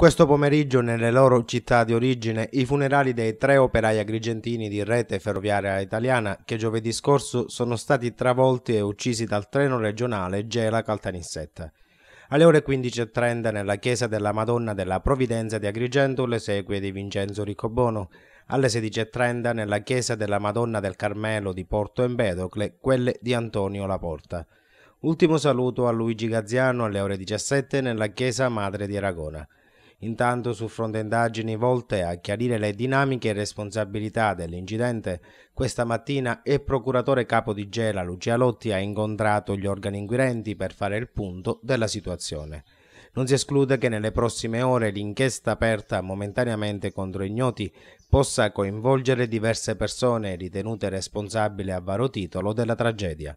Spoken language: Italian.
Questo pomeriggio nelle loro città di origine i funerali dei tre operai agrigentini di rete ferroviaria italiana che giovedì scorso sono stati travolti e uccisi dal treno regionale Gela Caltanissetta. Alle ore 15.30 nella chiesa della Madonna della Provvidenza di Agrigento le sequie di Vincenzo Riccobono, alle 16.30 nella chiesa della Madonna del Carmelo di Porto Empedocle quelle di Antonio Laporta. Ultimo saluto a Luigi Gazziano alle ore 17 nella chiesa Madre di Aragona. Intanto sul fronte indagini volte a chiarire le dinamiche e responsabilità dell'incidente, questa mattina il procuratore capo di Gela Lucia Lotti ha incontrato gli organi inquirenti per fare il punto della situazione. Non si esclude che nelle prossime ore l'inchiesta aperta momentaneamente contro ignoti possa coinvolgere diverse persone ritenute responsabili a varo titolo della tragedia.